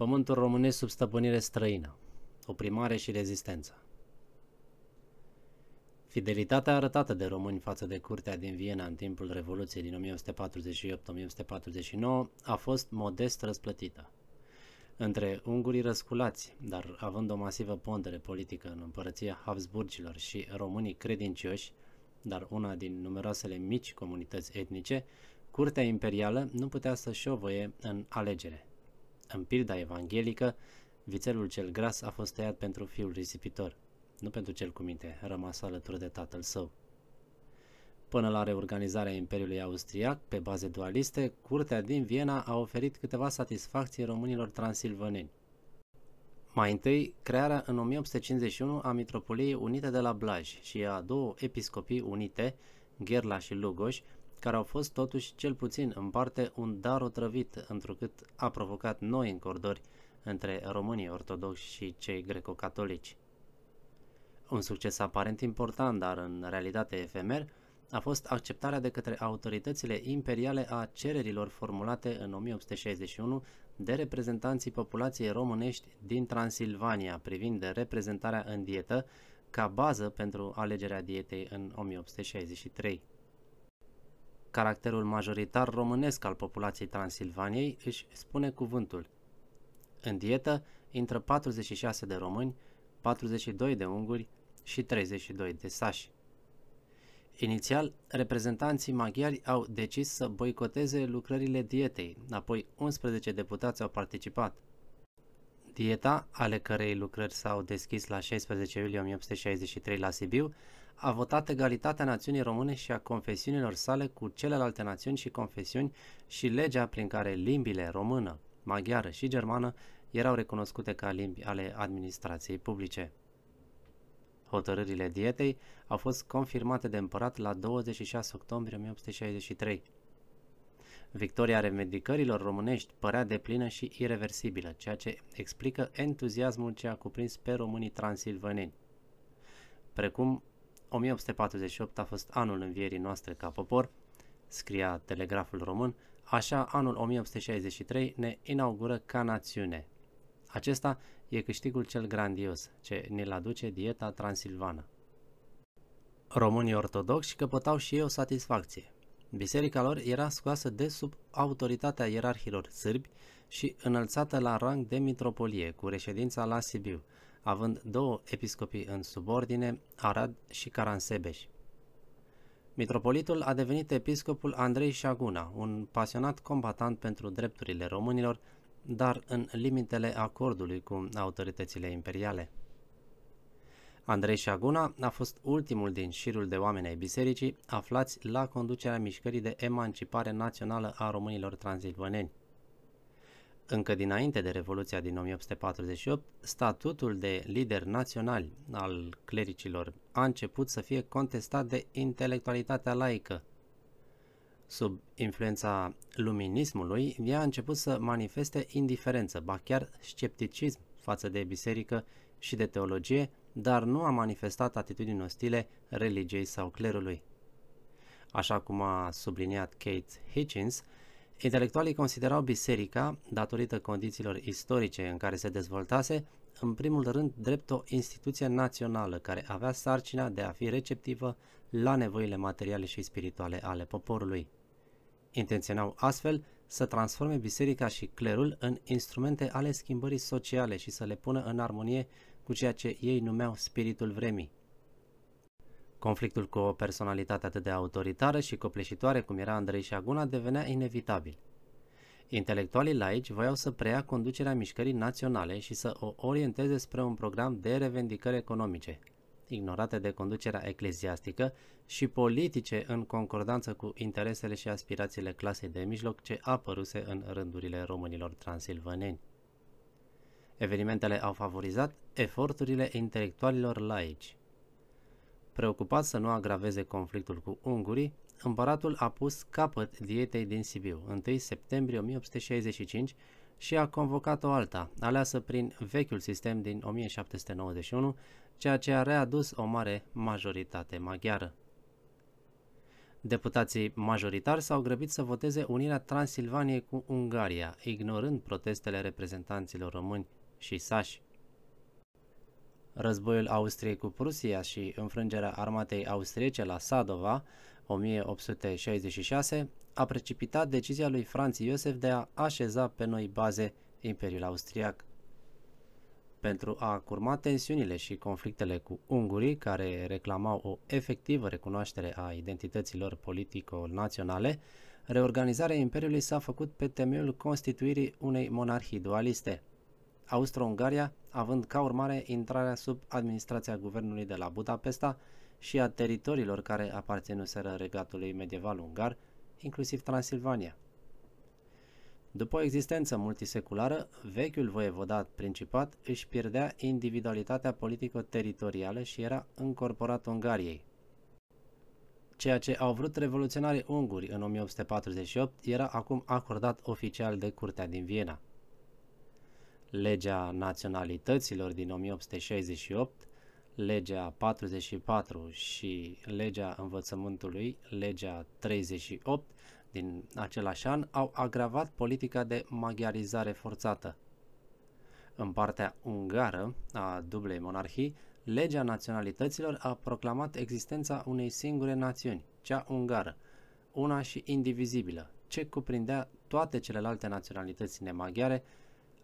Pământul românesc sub stăpânire străină, oprimare și rezistență. Fidelitatea arătată de români față de curtea din Viena în timpul Revoluției din 1848-1849 a fost modest răsplătită. Între ungurii răsculați, dar având o masivă pondere politică în împărăția Habsburgilor și românii credincioși, dar una din numeroasele mici comunități etnice, curtea imperială nu putea să șovăie în alegere. În pilda evanghelică, vițelul cel gras a fost tăiat pentru fiul risipitor, nu pentru cel cu minte, rămas alături de tatăl său. Până la reorganizarea Imperiului Austriac, pe baze dualiste, curtea din Viena a oferit câteva satisfacții românilor transilvaneni. Mai întâi, crearea în 1851 a Mitropoliei Unite de la Blaj și a două episcopii unite, Gherla și Lugoș, care au fost totuși cel puțin în parte un dar otrăvit, întrucât a provocat noi încordori între românii ortodoxi și cei greco-catolici. Un succes aparent important, dar în realitate efemer, a fost acceptarea de către autoritățile imperiale a cererilor formulate în 1861 de reprezentanții populației românești din Transilvania privind de reprezentarea în dietă ca bază pentru alegerea dietei în 1863. Caracterul majoritar românesc al populației Transilvaniei își spune cuvântul. În dietă intră 46 de români, 42 de unguri și 32 de sași. Inițial, reprezentanții maghiari au decis să boicoteze lucrările dietei, apoi 11 deputați au participat. Dieta, ale cărei lucrări s-au deschis la 16 iulie 1863 la Sibiu, a votat egalitatea națiunii române și a confesiunilor sale cu celelalte națiuni și confesiuni și legea prin care limbile română, maghiară și germană erau recunoscute ca limbi ale administrației publice. Hotărârile dietei au fost confirmate de împărat la 26 octombrie 1863. Victoria revendicărilor românești părea deplină și irreversibilă, ceea ce explică entuziasmul ce a cuprins pe românii transilvaneni, precum 1848 a fost anul învierii noastre ca popor, scria Telegraful Român, așa anul 1863 ne inaugură ca națiune. Acesta e câștigul cel grandios ce ne-l aduce dieta transilvană. Românii ortodoxi căpătau și ei o satisfacție. Biserica lor era scoasă de sub autoritatea ierarhilor sârbi și înălțată la rang de mitropolie, cu reședința la Sibiu, având două episcopii în subordine, Arad și Caransebeș. Mitropolitul a devenit episcopul Andrei Șaguna, un pasionat combatant pentru drepturile românilor, dar în limitele acordului cu autoritățile imperiale. Andrei Șaguna a fost ultimul din șirul de oameni ai bisericii aflați la conducerea mișcării de emancipare națională a românilor transilvaneni. Încă dinainte de Revoluția din 1848, statutul de lider național al clericilor a început să fie contestat de intelectualitatea laică. Sub influența luminismului, ea a început să manifeste indiferență, ba chiar scepticism față de biserică și de teologie, dar nu a manifestat atitudini ostile religiei sau clerului. Așa cum a subliniat Kate Hitchens, Intelectualii considerau biserica, datorită condițiilor istorice în care se dezvoltase, în primul rând drept o instituție națională care avea sarcina de a fi receptivă la nevoile materiale și spirituale ale poporului. Intenționau astfel să transforme biserica și clerul în instrumente ale schimbării sociale și să le pună în armonie cu ceea ce ei numeau spiritul vremii. Conflictul cu o personalitate atât de autoritară și copleșitoare cum era Andrei Șaguna devenea inevitabil. Intelectualii laici voiau să preia conducerea mișcării naționale și să o orienteze spre un program de revendicări economice, ignorate de conducerea ecleziastică și politice în concordanță cu interesele și aspirațiile clasei de mijloc ce apăruse în rândurile românilor transilvaneni. Evenimentele au favorizat eforturile intelectualilor laici. Preocupat să nu agraveze conflictul cu ungurii, împăratul a pus capăt dietei din Sibiu, 1 septembrie 1865, și a convocat o alta, aleasă prin vechiul sistem din 1791, ceea ce a readus o mare majoritate maghiară. Deputații majoritari s-au grăbit să voteze unirea Transilvaniei cu Ungaria, ignorând protestele reprezentanților români și sași. Războiul Austriei cu Prusia și înfrângerea armatei austriece la Sadova, 1866, a precipitat decizia lui Franz Iosef de a așeza pe noi baze Imperiul Austriac. Pentru a curma tensiunile și conflictele cu ungurii, care reclamau o efectivă recunoaștere a identităților politico-naționale, reorganizarea Imperiului s-a făcut pe temeiul constituirii unei monarhii dualiste – Austro-Ungaria, având ca urmare intrarea sub administrația guvernului de la Budapesta și a teritoriilor care aparținuseră regatului medieval ungar, inclusiv Transilvania. După o existență multiseculară, vechiul voievodat principat își pierdea individualitatea politico-teritorială și era încorporat Ungariei. Ceea ce au vrut revoluționarii unguri în 1848 era acum acordat oficial de Curtea din Viena legea naționalităților din 1868, legea 44 și legea învățământului, legea 38 din același an, au agravat politica de maghiarizare forțată. În partea ungară a dublei monarhii, legea naționalităților a proclamat existența unei singure națiuni, cea ungară, una și indivizibilă, ce cuprindea toate celelalte naționalități nemaghiare, maghiare,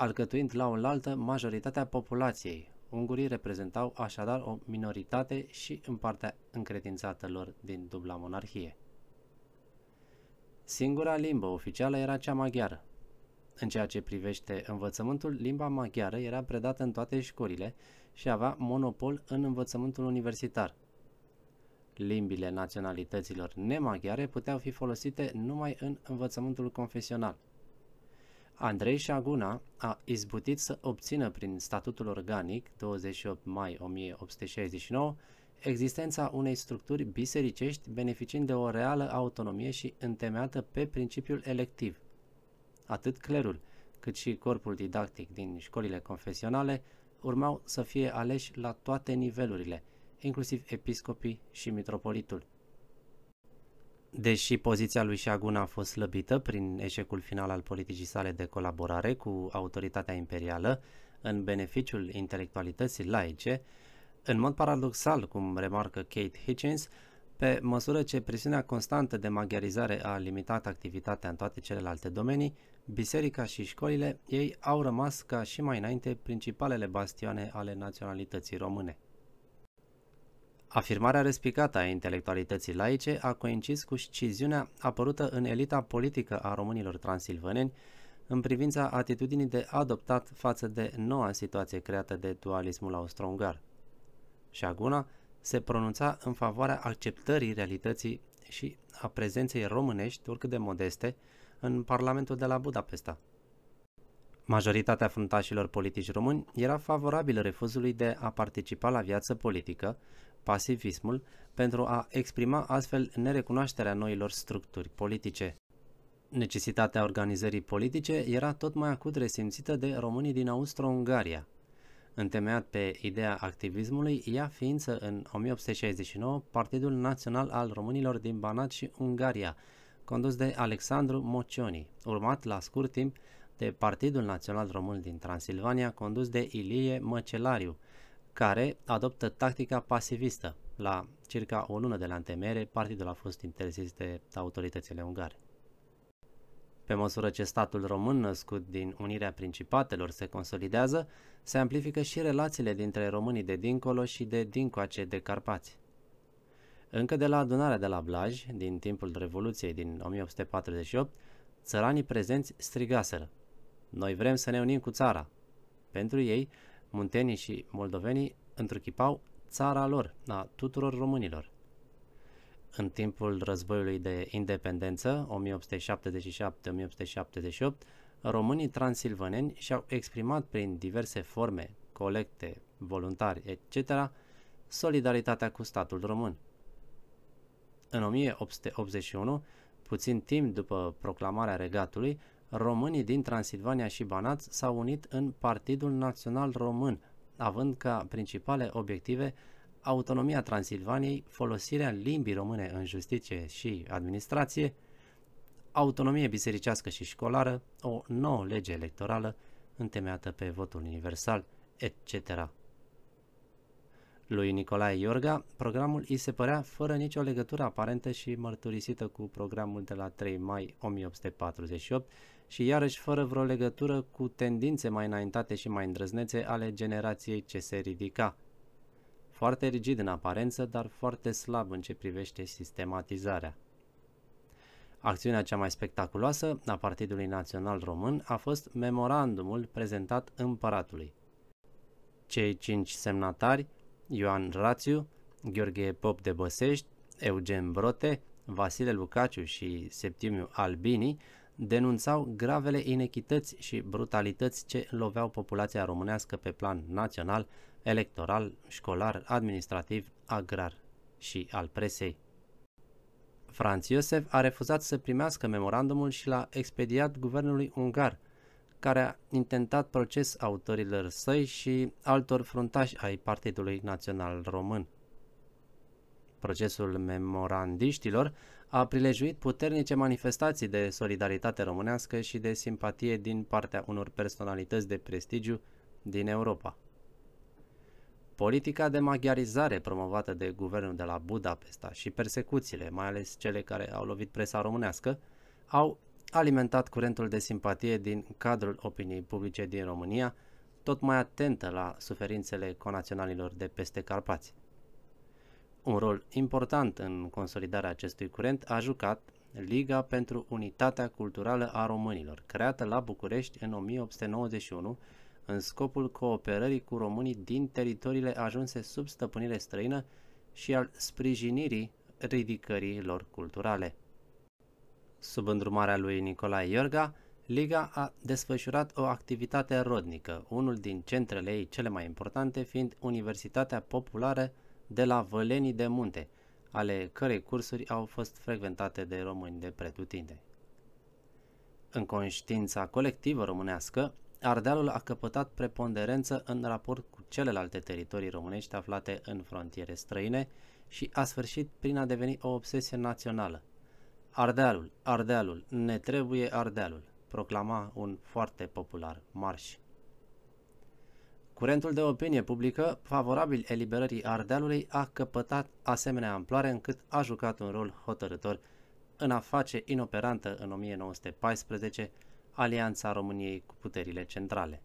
alcătuind la oaltă majoritatea populației. Ungurii reprezentau așadar o minoritate și în partea încredințată lor din dubla monarhie. Singura limbă oficială era cea maghiară. În ceea ce privește învățământul, limba maghiară era predată în toate școlile și avea monopol în învățământul universitar. Limbile naționalităților nemaghiare puteau fi folosite numai în învățământul confesional – Andrei Șaguna a izbutit să obțină prin statutul organic 28 mai 1869 existența unei structuri bisericești beneficiind de o reală autonomie și întemeiată pe principiul electiv. Atât clerul, cât și corpul didactic din școlile confesionale urmau să fie aleși la toate nivelurile, inclusiv episcopii și mitropolitul. Deși poziția lui Shagun a fost slăbită prin eșecul final al politicii sale de colaborare cu autoritatea imperială în beneficiul intelectualității laice, în mod paradoxal, cum remarcă Kate Hitchens, pe măsură ce presiunea constantă de maghiarizare a limitat activitatea în toate celelalte domenii, biserica și școlile ei au rămas ca și mai înainte principalele bastioane ale naționalității române. Afirmarea respicată a intelectualității laice a coincis cu sciziunea apărută în elita politică a românilor transilvaneni în privința atitudinii de adoptat față de noua situație creată de dualismul austro-ungar. Șaguna se pronunța în favoarea acceptării realității și a prezenței românești, oricât de modeste, în Parlamentul de la Budapesta. Majoritatea fruntașilor politici români era favorabilă refuzului de a participa la viață politică, pasivismul, pentru a exprima astfel nerecunoașterea noilor structuri politice. Necesitatea organizării politice era tot mai acut resimțită de românii din Austro-Ungaria. Întemeiat pe ideea activismului, ea ființă în 1869 Partidul Național al Românilor din Banat și Ungaria, condus de Alexandru Mocioni, urmat la scurt timp de Partidul Național Român din Transilvania, condus de Ilie Măcelariu, care adoptă tactica pasivistă. La circa o lună de la întemeiere, partidul a fost interzis de autoritățile ungare. Pe măsură ce statul român născut din unirea principatelor se consolidează, se amplifică și relațiile dintre românii de dincolo și de dincoace de Carpați. Încă de la adunarea de la Blaj, din timpul Revoluției din 1848, țăranii prezenți strigaseră Noi vrem să ne unim cu țara. Pentru ei, muntenii și moldovenii întruchipau țara lor, a tuturor românilor. În timpul războiului de independență, 1877-1878, românii transilvaneni și-au exprimat prin diverse forme, colecte, voluntari, etc., solidaritatea cu statul român. În 1881, puțin timp după proclamarea regatului, Românii din Transilvania și Banat s-au unit în Partidul Național Român, având ca principale obiective autonomia Transilvaniei, folosirea limbii române în justiție și administrație, autonomie bisericească și școlară, o nouă lege electorală întemeiată pe votul universal, etc. Lui Nicolae Iorga, programul îi se părea fără nicio legătură aparentă și mărturisită cu programul de la 3 mai 1848, și iarăși fără vreo legătură cu tendințe mai înaintate și mai îndrăznețe ale generației ce se ridica. Foarte rigid în aparență, dar foarte slab în ce privește sistematizarea. Acțiunea cea mai spectaculoasă a Partidului Național Român a fost memorandumul prezentat împăratului. Cei cinci semnatari, Ioan Rațiu, Gheorghe Pop de Băsești, Eugen Brote, Vasile Lucaciu și Septimiu Albini denunțau gravele inechități și brutalități ce loveau populația românească pe plan național, electoral, școlar, administrativ, agrar și al presei. Franz Iosef a refuzat să primească memorandumul și l-a expediat guvernului ungar, care a intentat proces autorilor săi și altor fruntași ai Partidului Național Român. Procesul memorandiștilor a prilejuit puternice manifestații de solidaritate românească și de simpatie din partea unor personalități de prestigiu din Europa. Politica de maghiarizare promovată de guvernul de la Budapesta și persecuțiile, mai ales cele care au lovit presa românească, au alimentat curentul de simpatie din cadrul opiniei publice din România, tot mai atentă la suferințele conaționalilor de peste Carpați. Un rol important în consolidarea acestui curent a jucat Liga pentru Unitatea Culturală a Românilor, creată la București în 1891 în scopul cooperării cu românii din teritoriile ajunse sub stăpânire străină și al sprijinirii ridicării lor culturale. Sub îndrumarea lui Nicolae Iorga, Liga a desfășurat o activitate rodnică, unul din centrele ei cele mai importante fiind Universitatea Populară de la Vălenii de Munte, ale cărei cursuri au fost frecventate de români de pretutinde. În conștiința colectivă românească, Ardealul a căpătat preponderență în raport cu celelalte teritorii românești aflate în frontiere străine și a sfârșit prin a deveni o obsesie națională. Ardealul, Ardealul, ne trebuie Ardealul, proclama un foarte popular marș Curentul de opinie publică favorabil eliberării Ardealului a căpătat asemenea amploare încât a jucat un rol hotărător în a face inoperantă în 1914 alianța României cu puterile centrale.